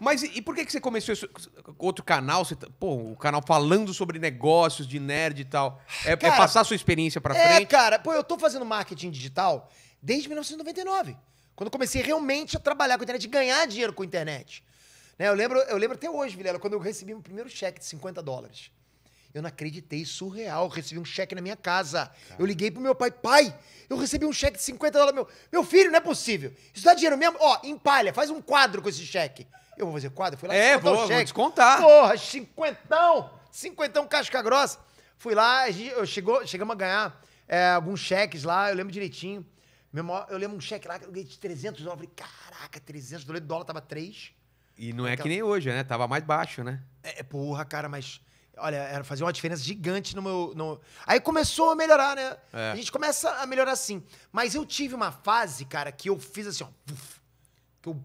Mas e, e, por que, que você começou esse, outro canal? Você, tá, pô, o canal falando sobre negócios, de nerd e tal. É, é cara, é passar a sua experiência pra é, frente? É, cara. Pô, eu tô fazendo marketing digital desde 1999. Quando comecei realmente a trabalhar com a internet, ganhar dinheiro com a internet. Né, eu, lembro, eu lembro até hoje, Vilela, quando eu recebi meu primeiro cheque de 50 dólares. Eu não acreditei, surreal. Eu recebi um cheque na minha casa. Cara. Eu liguei pro meu pai, pai, eu recebi um cheque de 50 dólares. Meu, meu filho, não é possível. Isso dá dinheiro mesmo? Ó, empalha, faz um quadro com esse cheque. Eu vou fazer quadro, fui lá É, vou, vou descontar. Porra, cinquentão! Cinquentão casca grossa. Fui lá, eu chegou, chegamos a ganhar é, alguns cheques lá, eu lembro direitinho. Eu lembro um cheque lá que eu ganhei de 300 dólares. Eu falei, caraca, 300 dólares, dólar tava 3. E não é Aquela... que nem hoje, né? Tava mais baixo, né? É, é, porra, cara, mas olha, era fazer uma diferença gigante no meu. No... Aí começou a melhorar, né? É. A gente começa a melhorar assim. Mas eu tive uma fase, cara, que eu fiz assim, ó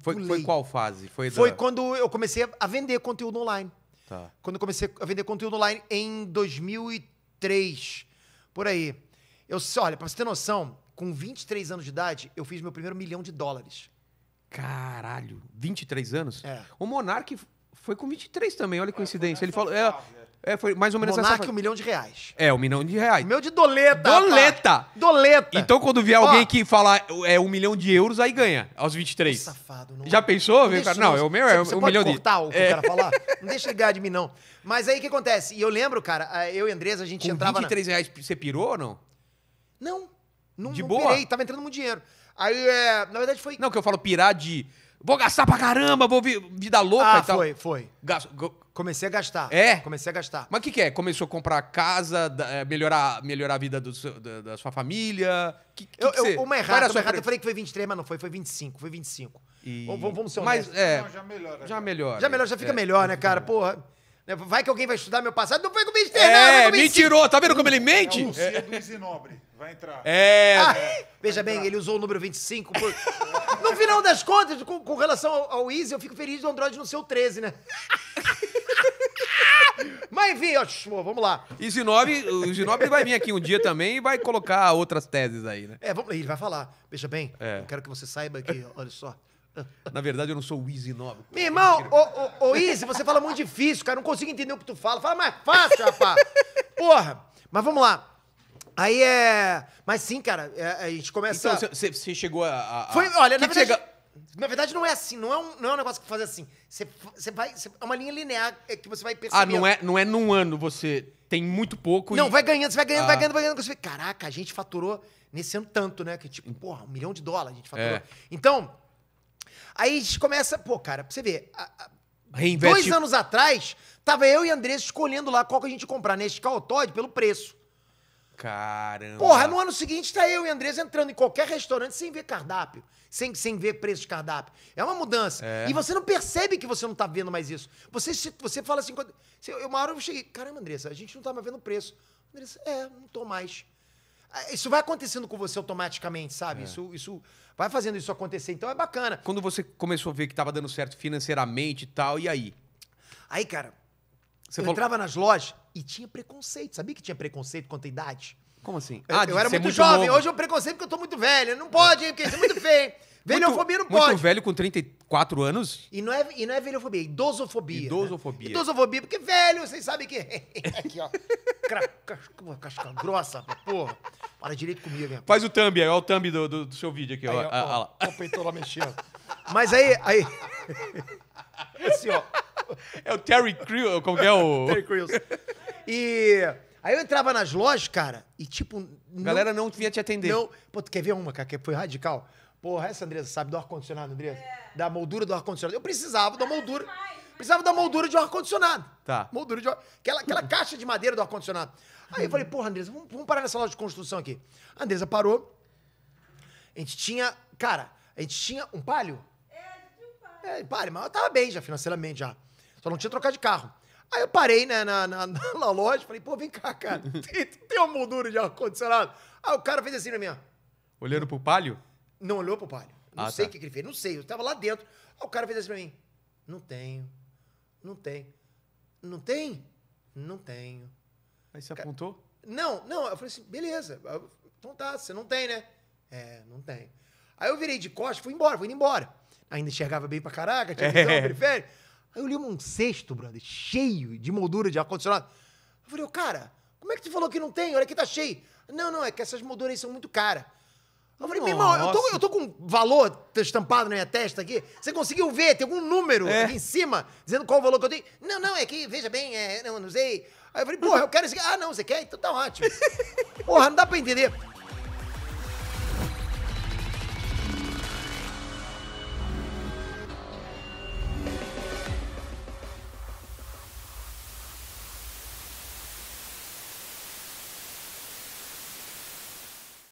foi, foi qual fase? Foi, da... foi quando eu comecei a vender conteúdo online. Tá. Quando eu comecei a vender conteúdo online em 2003, por aí. Eu, olha, pra você ter noção, com 23 anos de idade, eu fiz meu primeiro milhão de dólares. Caralho, 23 anos? É. O Monark foi com 23 também, olha a coincidência. Ele é falou, é, né? É, foi mais ou menos Monark, essa. Monark, um milhão de reais. É, um milhão de reais. O meu de doleta. Doleta! Pá. Doleta! Então, quando vier alguém que falar é um milhão de euros, aí ganha, aos 23. Que safado, não. Já pensou? Não, cara? não é o meu, é você um milhão de. Você pode cortar o que é. o cara falar? Não deixa ele ganhar de mim, não. Mas aí o que acontece? E eu lembro, cara, eu e Andresa, a gente Com entrava. 23 na... reais você pirou ou não? Não. Não, de não boa? pirei, tava entrando muito dinheiro. Aí, é, na verdade, foi. Não, que eu falo pirar de. Vou gastar pra caramba, vou vi, vida louca ah, e tal. Ah, Foi, foi. Gasto, Comecei a gastar. É? Comecei a gastar. Mas o que, que, é? Começou a comprar casa, é, melhorar, melhorar a vida do seu, da, da, sua família? Que, que eu, que eu, uma errada, uma errada. Eu falei que foi 23, mas não foi, foi 25. Foi 25. E... Vamos, vamos ser honestos. Mas, é, não, já melhora. Já melhora. Já melhora, já fica é, melhor, né, cara? Porra. Né, vai que alguém vai estudar meu passado. Não foi com o Mister, é, não. É, mentirou. Tá vendo como ele mente? É o Lucia é. Vai entrar. É. Ah, é. Veja bem, ele usou o número 25. Por... no final das contas, com, com relação ao, ao Easy, eu fico feliz do Android no seu 13, né? vai vamos lá. E Ginobre, o Ginobre vai vir aqui um dia também e vai colocar outras teses aí, né? É, vamos, ele vai falar. Veja bem, é. eu quero que você saiba que, olha só. Na verdade, eu não sou o Easy Nobre. Meu irmão, ô, ô, ô Easy, você fala muito difícil, cara. Não consigo entender o que tu fala. Fala mais fácil, rapaz. Porra. Mas vamos lá. Aí é. Mas sim, cara, é, a gente começa. Então, você chegou a. a... Foi, olha, que na que verdade. Na verdade, não é assim, não é um, não é um negócio que faz assim. Você, você vai. Você, é uma linha linear é que você vai perceber. Ah, não é, não é num ano, você tem muito pouco. Não, e... vai ganhando, você vai ganhando, ah. vai ganhando, vai ganhando. Você caraca, a gente faturou nesse ano tanto, né? Que tipo, hum. porra, um milhão de dólares a gente faturou. É. Então, aí a gente começa. Pô, cara, pra você ver. A, a, Dois anos atrás, tava eu e Andrés escolhendo lá qual que a gente comprar, nesse ou Todd, pelo preço. Caramba. Porra, no ano seguinte tá eu e Andrés entrando em qualquer restaurante sem ver cardápio, sem, sem ver preço de cardápio. É uma mudança. É. E você não percebe que você não tá vendo mais isso. Você, você fala assim. Quando, eu, uma hora eu cheguei, caramba, Andressa, a gente não tá mais vendo preço. Andressa, é, não tô mais. Ah, isso vai acontecendo com você automaticamente, sabe? É. Isso, isso vai fazendo isso acontecer, então é bacana. Quando você começou a ver que estava dando certo financeiramente e tal, e aí? Aí, cara, você eu falou... entrava nas lojas e tinha preconceito. Sabia que tinha preconceito quanto à idade? Como assim? Ah, eu, era muito, muito, jovem. Novo. Hoje é um preconceito porque eu tô muito velho. Não pode, porque isso é muito feio. Velhofobia não pode. Muito velho com 34 anos. E não é, e não é velhofobia, idosofobia. É idosofobia. Né? Idosofobia, porque velho, vocês sabem que. É aqui, ó. Uma casca grossa, porra. Fala direito comigo, hein? Faz o thumb aí, ó o thumb do, do, do seu vídeo aqui, aí, ó. Ó, ah, ó, ah ó, ó, o mexendo. Mas aí. aí... assim, ó. É o Terry Crews, como que é o... Terry Crews. E... Aí eu entrava nas lojas, cara, e tipo... galera não vinha te atender. Não. Pô, tu quer ver uma, cara, que foi radical? Porra, essa Andresa sabe do ar-condicionado, Andresa? É. Da moldura do ar-condicionado. Eu precisava da ah, moldura. Precisava da moldura de um ar-condicionado. Tá. Moldura de aquela, aquela caixa de madeira do ar-condicionado. Aí eu falei, porra, Andresa, vamos, vamos, parar nessa loja de construção aqui. A Andresa parou. A gente tinha. Cara, a gente tinha um palio? É, tinha um palio. É, palio, mas eu tava bem já financeiramente já. Só não tinha trocado de carro. Aí eu parei, né, na, na, na loja, falei, pô, vem cá, cara, tem, tem uma moldura de ar-condicionado? Aí o cara fez assim na minha. Olhando pro palio? Não olhou pro palio. Não ah, sei tá. o tá. que, que ele fez, não sei, eu tava lá dentro. Aí o cara fez assim pra mim, não tenho, não tenho. Não tem? Não tenho. Aí você apontou? Não, não, eu falei assim, beleza, então tá, você não tem, né? É, não tem. Aí eu virei de costas, fui embora, fui indo embora. Ainda enxergava bem pra caraca, tinha é. visão é. periférica. Aí eu li um cesto, brother, cheio de moldura de ar-condicionado. Eu falei, cara, como é que tu falou que não tem? Olha aqui, tá cheio. Não, não, é que essas molduras aí são muito caras. Eu falei, meu irmão, eu tô, eu tô com valor estampado na minha testa aqui. Você conseguiu ver? Tem algum número é. aqui em cima dizendo qual o valor que eu tenho? Não, não, é que, veja bem, é, não, não sei. Aí eu falei, porra, eu quero esse aqui. Ah, não, você quer? Então tá ótimo. porra, não dá pra entender.